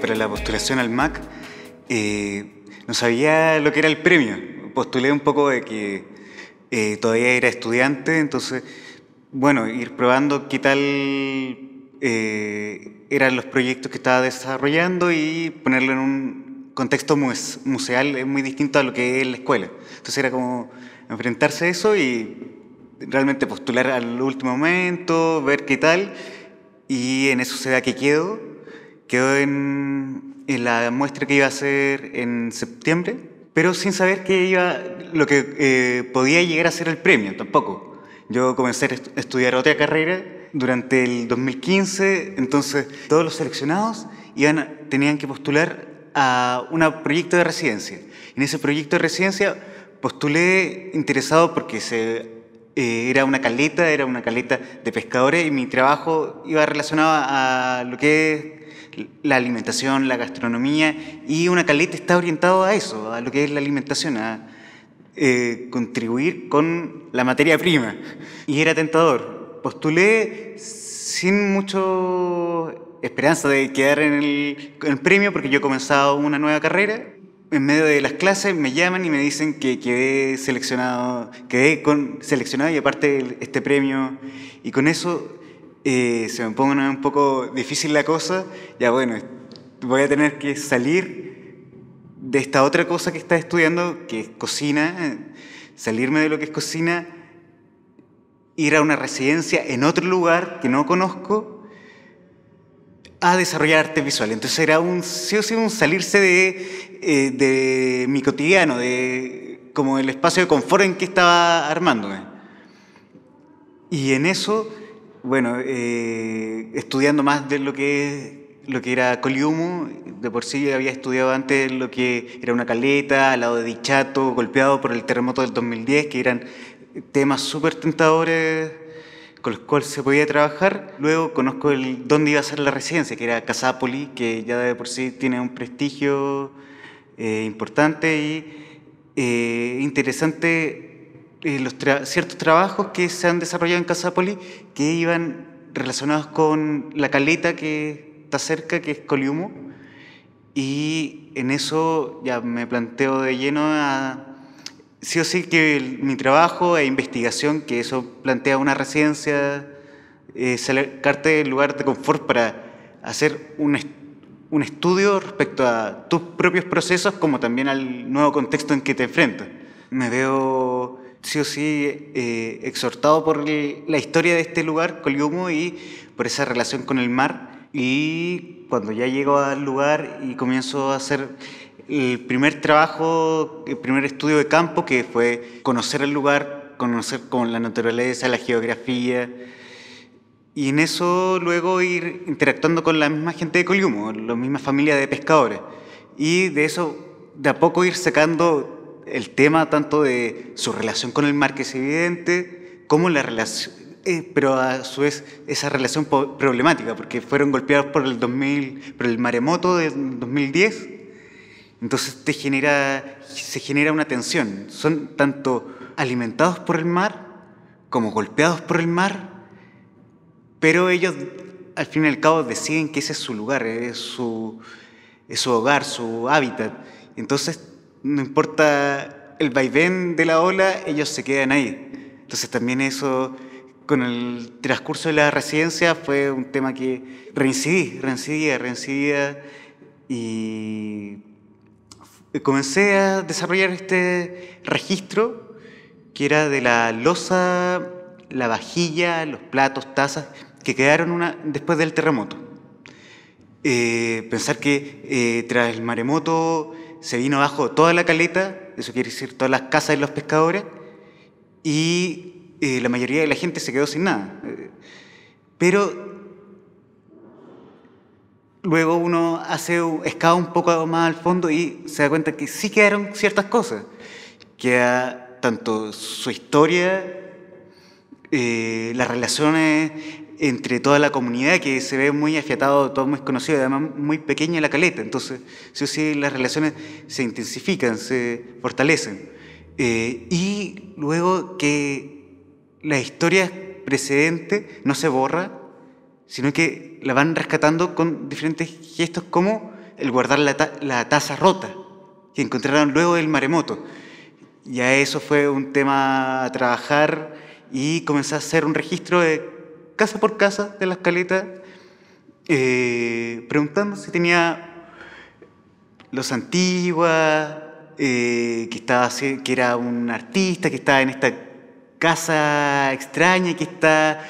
para la postulación al MAC, eh, no sabía lo que era el premio. Postulé un poco de que eh, todavía era estudiante, entonces, bueno, ir probando qué tal eh, eran los proyectos que estaba desarrollando y ponerlo en un contexto museal es muy distinto a lo que es la escuela. Entonces era como enfrentarse a eso y realmente postular al último momento, ver qué tal, y en eso se da que quedo Quedó en, la muestra que iba a hacer en septiembre, pero sin saber que iba, lo que eh, podía llegar a ser el premio tampoco. Yo comencé a estudiar otra carrera durante el 2015, entonces todos los seleccionados iban, tenían que postular a un proyecto de residencia. En ese proyecto de residencia postulé interesado porque se, eh, era una caleta, era una caleta de pescadores y mi trabajo iba relacionado a lo que es la alimentación, la gastronomía, y una caleta está orientado a eso, a lo que es la alimentación, a eh, contribuir con la materia prima. Y era tentador. Postulé sin mucha esperanza de quedar en el, premio porque yo he comenzado una nueva carrera. En medio de las clases me llaman y me dicen que quedé seleccionado, con, seleccionado y aparte este premio. Y con eso se me pone un poco difícil la cosa, ya bueno, voy a tener que salir de esta otra cosa que está estudiando, que es cocina, salirme de lo que es cocina, ir a una residencia en otro lugar que no conozco a desarrollar arte visual. Entonces era un, sí o sí, un salirse de, eh, de mi cotidiano, de como el espacio de confort en que estaba armándome. Y en eso bueno, eh, estudiando más de lo que, lo que era Coliumo, de por sí había estudiado antes lo que era una caleta, al lado de Dichato, golpeado por el terremoto del 2010, que eran temas súper tentadores con los cuales se podía trabajar. Luego conozco el dónde iba a ser la residencia, que era Casápoli, que ya de por sí tiene un prestigio eh, importante y eh, interesante eh, los ciertos trabajos que se han desarrollado en Casapoli que iban relacionados con la caleta que está cerca, que es Coliumo, y en eso ya me planteo de lleno a, sí o sí que mi trabajo e investigación, que eso plantea una residencia, eh, sacarte del lugar de confort para hacer un, un estudio respecto a tus propios procesos como también al nuevo contexto en que te enfrentas. Me veo sí o sí eh, exhortado por la historia de este lugar, Coliumo, y por esa relación con el mar. Y cuando ya llego al lugar y comienzo a hacer el primer trabajo, el primer estudio de campo, que fue conocer el lugar, conocer con la naturaleza, la geografía, y en eso luego ir interactuando con la misma gente de Coliumo, la misma familia de pescadores. Y de eso, de a poco ir sacando el tema tanto de su relación con el mar, que es evidente, como la relación, eh, pero a su vez esa relación problemática, porque fueron golpeados por el, 2000, por el maremoto de 2010, entonces te genera, se genera una tensión. Son tanto alimentados por el mar como golpeados por el mar, pero ellos al fin y al cabo deciden que ese es su lugar, es su, es su hogar, su hábitat. Entonces no importa el vaivén de la ola, ellos se quedan ahí. Entonces también eso, con el transcurso de la residencia, fue un tema que reincidí, reincidía, reincidía y comencé a desarrollar este registro que era de la losa, la vajilla, los platos, tazas, que quedaron una, después del terremoto. Eh, pensar que eh, tras el maremoto se vino abajo toda la caleta, eso quiere decir todas las casas de los pescadores, y eh, la mayoría de la gente se quedó sin nada. Eh, pero luego uno hace, escava un poco más al fondo y se da cuenta que sí quedaron ciertas cosas. Queda tanto su historia, eh, las relaciones entre toda la comunidad que se ve muy afiatado, todo muy conocido, además muy pequeña la caleta. Entonces, sí o sí, las relaciones se intensifican, se fortalecen. Eh, y luego que ...la historia precedente... no se borra, sino que la van rescatando con diferentes gestos como el guardar la, la taza rota que encontraron luego del maremoto. Ya eso fue un tema a trabajar y comenzó a hacer un registro de casa por casa de las caletas, eh, preguntando si tenía los antiguas, eh, que, estaba, que era un artista, que estaba en esta casa extraña, que está...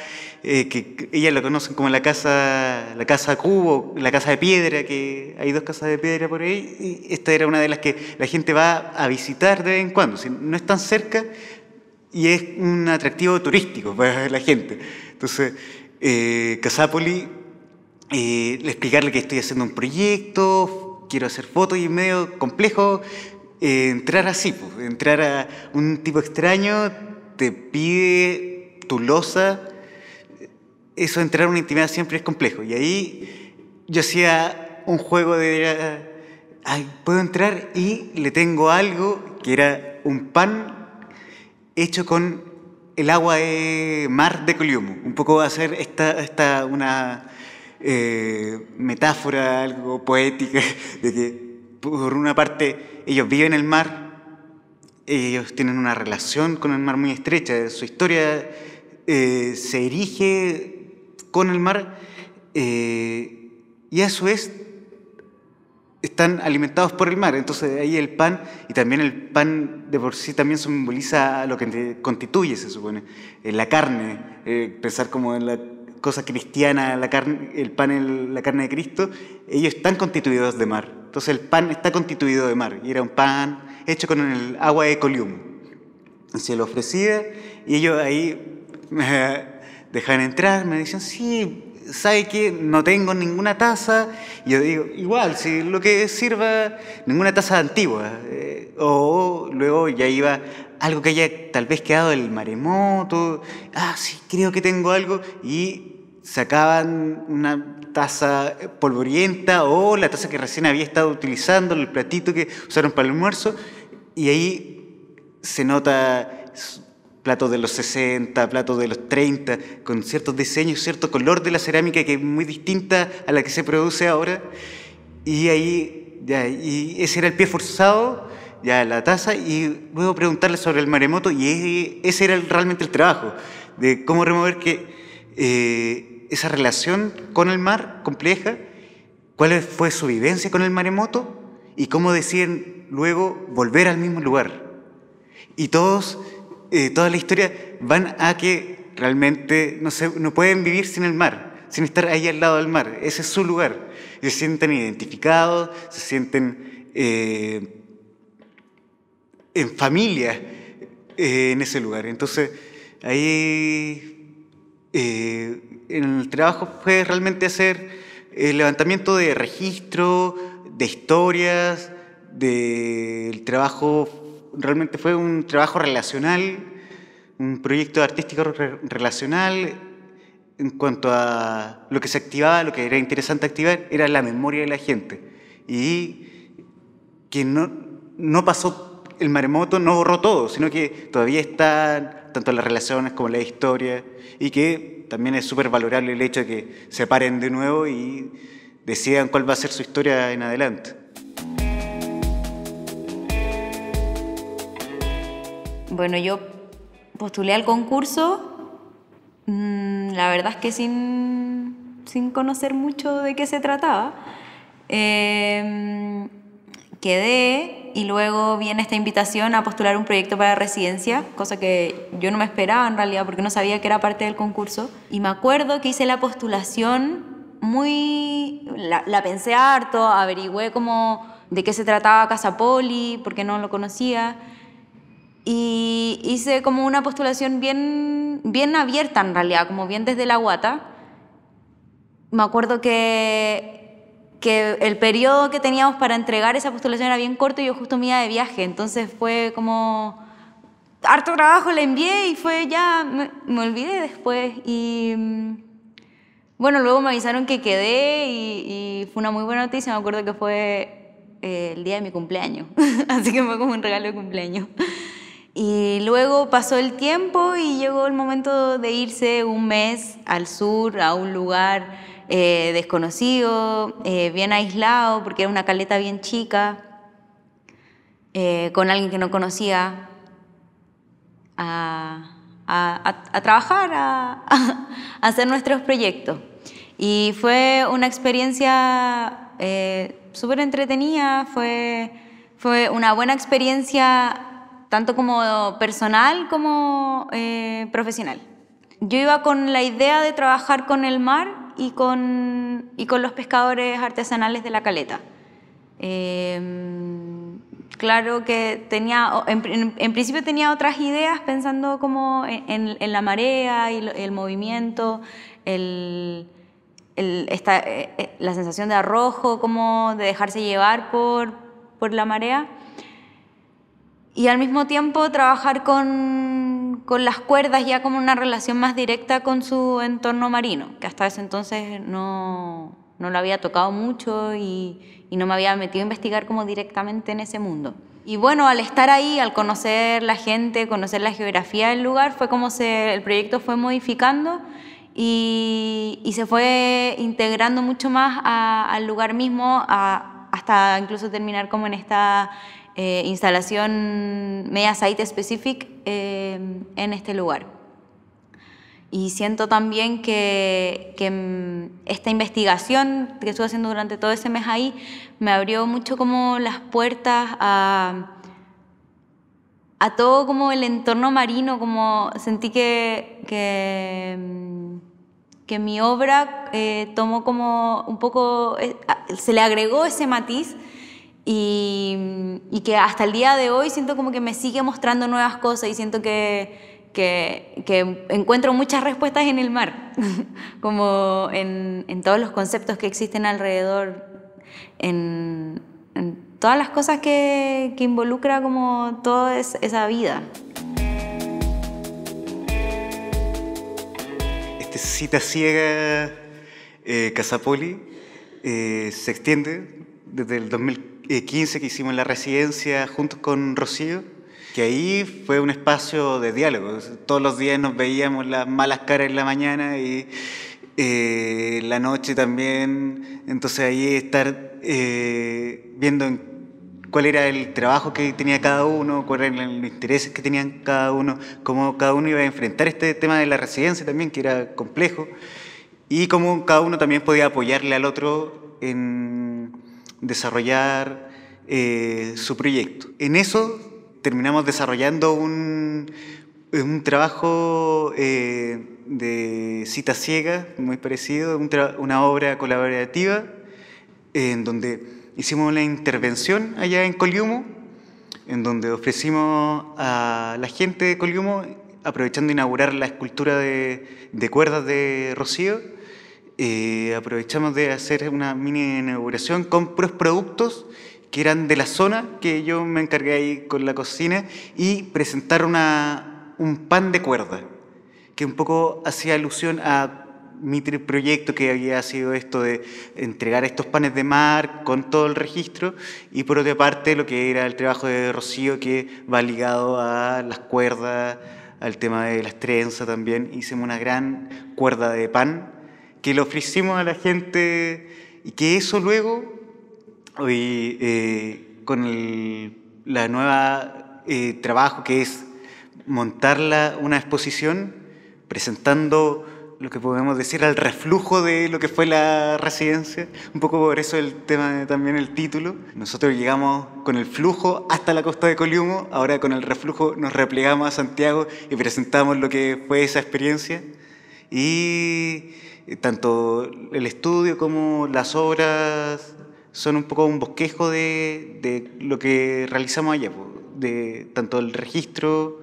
Eh, que ella la conocen como la casa, la casa cubo, la casa de piedra, que hay dos casas de piedra por ahí, y esta era una de las que la gente va a visitar de vez en cuando. Si no es tan cerca, y es un atractivo turístico para la gente. Entonces, eh, Casapoli, eh, explicarle que estoy haciendo un proyecto, quiero hacer fotos y es medio complejo eh, entrar así, pues, entrar a un tipo extraño, te pide tu losa, eso entrar a una intimidad siempre es complejo. Y ahí yo hacía un juego de, puedo entrar y le tengo algo que era un pan hecho con el agua de mar de Coliumo. Un poco hacer esta, esta una eh, metáfora, algo poética, de que por una parte ellos viven el mar, ellos tienen una relación con el mar muy estrecha, su historia eh, se erige con el mar eh, y a su están alimentados por el mar. Entonces ahí el pan, y también el pan de por sí también simboliza lo que constituye, se supone, eh, la carne, eh, pensar como en la cosa cristiana, la carne, el pan es la carne de Cristo, ellos están constituidos de mar. Entonces el pan está constituido de mar, y era un pan hecho con el agua de colium. Se lo ofrecía y ellos ahí me dejan entrar, me dicen, sí, sabe que no tengo ninguna taza, yo digo, igual, si lo que sirva, ninguna taza antigua. Eh, o luego ya iba algo que haya tal vez quedado del maremoto, ah, sí, creo que tengo algo, y sacaban una taza polvorienta o la taza que recién había estado utilizando, el platito que usaron para el almuerzo, y ahí se nota platos de los 60, platos de los 30, con ciertos diseños, cierto color de la cerámica que es muy distinta a la que se produce ahora. Y ahí, y ese era el pie forzado, ya la taza, y luego preguntarle sobre el maremoto, y ese era realmente el trabajo, de cómo remover que, eh, esa relación con el mar compleja, cuál fue su vivencia con el maremoto, y cómo deciden luego volver al mismo lugar. Y todos eh, toda la historia van a que realmente no, no pueden vivir sin el mar, sin estar ahí al lado del mar. Ese es su lugar. Se sienten identificados, se sienten eh, en familia eh, en ese lugar. Entonces, ahí en el trabajo fue realmente hacer el levantamiento de registro, de historias, del trabajo realmente fue un trabajo relacional, un proyecto artístico relacional. En cuanto a lo que se activaba, lo que era interesante activar era la memoria de la gente. Y que no, no pasó el maremoto, no borró todo, sino que todavía están tanto las relaciones como la historia. Y que también es súper valorable el hecho de que se paren de nuevo y decidan cuál va a ser su historia en adelante. Bueno, yo postulé al concurso, mm, la verdad es que sin, conocer mucho de qué se trataba. Em, quedé y luego viene esta invitación a postular un proyecto para residencia, cosa que yo no me esperaba en realidad porque no sabía que era parte del concurso. Y me acuerdo que hice la postulación muy... la, pensé harto, averigüé cómo de qué se trataba Casa Poli, porque no lo conocía. Y hice como una postulación bien, bien abierta en realidad, como bien desde la guata. Me acuerdo que, que el periodo que teníamos para entregar esa postulación era bien corto y yo justo me iba de viaje, entonces fue como harto trabajo, la envié y fue ya, me, olvidé después. Y mm, bueno, luego me avisaron que quedé y, fue una muy buena noticia, me acuerdo que fue eh, el día de mi cumpleaños, así que fue como un regalo de cumpleaños. Y luego pasó el tiempo y llegó el momento de irse un mes al sur, a un lugar eh, desconocido, eh, bien aislado, porque era una caleta bien chica, eh, con alguien que no conocía, a, trabajar, a, hacer nuestros proyectos. Y fue una experiencia súper entretenida, fue, fue una buena experiencia tanto como personal como eh, profesional. Yo iba con la idea de trabajar con el mar y con, y con los pescadores artesanales de la caleta. Em, claro que tenía, en, principio tenía otras ideas pensando como en, la marea y el movimiento, el, eh, eh, la sensación de arrojo, como de dejarse llevar por, por la marea y al mismo tiempo trabajar con, con, las cuerdas ya como una relación más directa con su entorno marino, que hasta ese entonces no, no lo había tocado mucho y, y, no me había metido a investigar como directamente en ese mundo. Y bueno, al estar ahí, al conocer la gente, conocer la geografía del lugar, fue como se, el proyecto fue modificando y, y se fue integrando mucho más al lugar mismo, hasta incluso terminar como en esta eh, instalación media site specific eh, en este lugar. Y siento también que, mm, esta investigación que estuve haciendo durante todo ese mes ahí me abrió mucho como las puertas a, todo como el entorno marino, como sentí que, que, mm, mi obra eh, tomó como un poco, se le agregó ese matiz y, que hasta el día de hoy siento como que me sigue mostrando nuevas cosas y siento que, que, encuentro muchas respuestas en el mar, como en, en, todos los conceptos que existen alrededor, en, todas las cosas que, que involucra como toda esa vida. Este cita ciega eh, Casapoli eh, se extiende desde el 2000 15 eh, que hicimos en la residencia junto con Rocío, que ahí fue un espacio de diálogo. Todos los días nos veíamos las malas caras en la mañana y eh, la noche también. Entonces ahí estar eh, viendo cuál era el trabajo que tenía cada uno, cuáles eran los intereses que tenían cada uno, cómo cada uno iba a enfrentar este tema de la residencia también, que era complejo, y cómo cada uno también podía apoyarle al otro en desarrollar eh, su proyecto. En eso terminamos desarrollando un, trabajo eh, de cita ciega, muy parecido, una obra colaborativa, eh, en donde hicimos una intervención allá en Coliumo, en donde ofrecimos a la gente de Coliumo, aprovechando inaugurar la escultura de, de cuerdas de Rocío, eh, aprovechamos de hacer una mini inauguración con puros productos que eran de la zona, que yo me encargué ahí con la cocina, y presentar una, un pan de cuerda, que un poco hacía alusión a mi proyecto que había sido esto de entregar estos panes de mar con todo el registro y por otra parte lo que era el trabajo de Rocío que va ligado a las cuerdas, al tema de las trenzas también. Hicimos una gran cuerda de pan que le ofrecimos a la gente y que eso luego, hoy, eh, con el la nueva eh, trabajo que es montar una exposición presentando lo que podemos decir al reflujo de lo que fue la residencia, un poco por eso el tema también el título. Nosotros llegamos con el flujo hasta la costa de Coliumo, ahora con el reflujo nos replegamos a Santiago y presentamos lo que fue esa experiencia. Y eh, tanto el estudio como las obras son un poco un bosquejo de, lo que realizamos allá, de tanto el registro,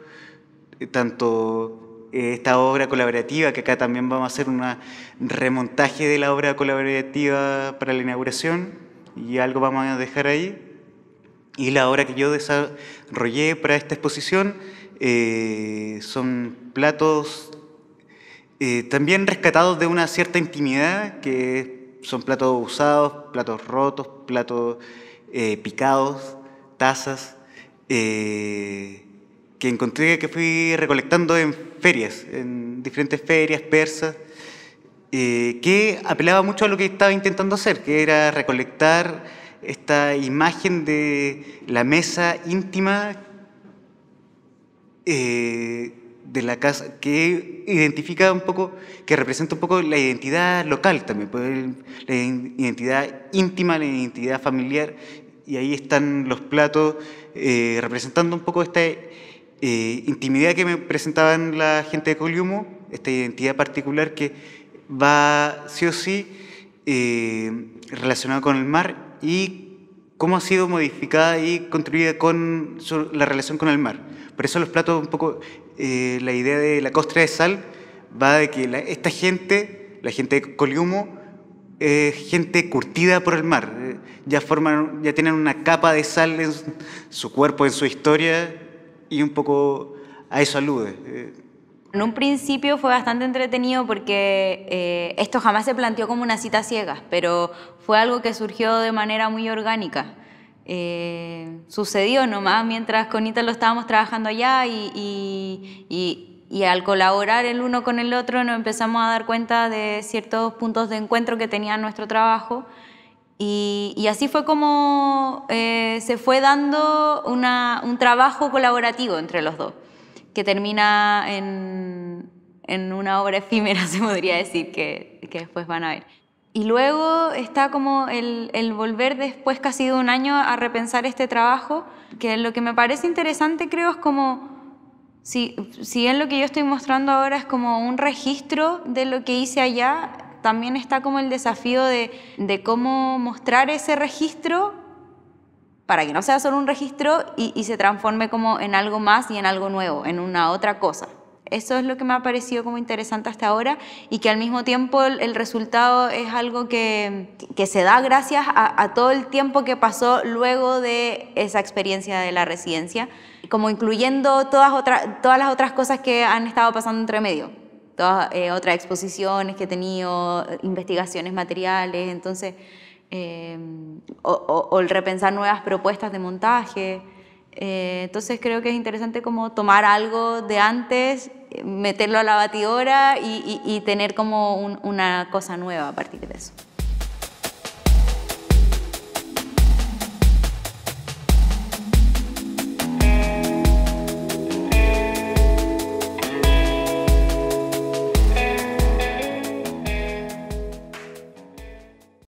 eh, tanto eh, esta obra colaborativa, que acá también vamos a hacer un remontaje de la obra colaborativa para la inauguración, y algo vamos a dejar ahí. Y la obra que yo desarrollé para esta exposición son platos eh, también rescatados de una cierta intimidad, que son platos usados, platos rotos, platos eh, picados, tazas, eh, que encontré que fui recolectando en ferias, en diferentes ferias persas, que apelaba mucho a lo que estaba intentando hacer, que era recolectar esta imagen de la mesa íntima de la casa, que identifica un poco, que representa un poco la identidad local también, pues, la identidad íntima, la identidad familiar, y ahí están los platos eh, representando un poco esta eh, intimidad que me presentaban la gente de Coliumo, esta identidad particular que va sí o sí eh, relacionada con el mar y cómo ha sido modificada y construida con la relación con el mar. Por eso los platos, un poco, eh, la idea de la costra de sal va de que esta gente, la gente de Coliumo, es gente curtida por el mar. Eh, ya, forman, ya tienen una capa de sal en su cuerpo, en su historia, y un poco a eso alude. Eh, en un principio fue bastante entretenido porque eh, esto jamás se planteó como una cita ciega, pero fue algo que surgió de manera muy orgánica. Eh, sucedió nomás mientras con Ita lo estábamos trabajando allá y, al colaborar el uno con el otro nos empezamos a dar cuenta de ciertos puntos de encuentro que tenía nuestro trabajo y, así fue como eh, se fue dando un trabajo colaborativo entre los dos que termina en, una obra efímera, se podría decir, que, que, después van a ver. Y luego está como el, volver después casi de un año a repensar este trabajo, que lo que me parece interesante creo es como si, si bien lo que yo estoy mostrando ahora es como un registro de lo que hice allá, también está como el desafío de, de cómo mostrar ese registro para que no sea solo un registro y, se transforme como en algo más y en algo nuevo, en una otra cosa. Eso es lo que me ha parecido como interesante hasta ahora y que al mismo tiempo el, resultado es algo que, se da gracias a, todo el tiempo que pasó luego de esa experiencia de la residencia, como incluyendo todas, todas las otras cosas que han estado pasando entre medio, todas eh, otras exposiciones que he tenido, investigaciones materiales, entonces... Em, o, el repensar nuevas propuestas de montaje. Eh, entonces creo que es interesante como tomar algo de antes, meterlo a la batidora y, tener como una cosa nueva a partir de eso.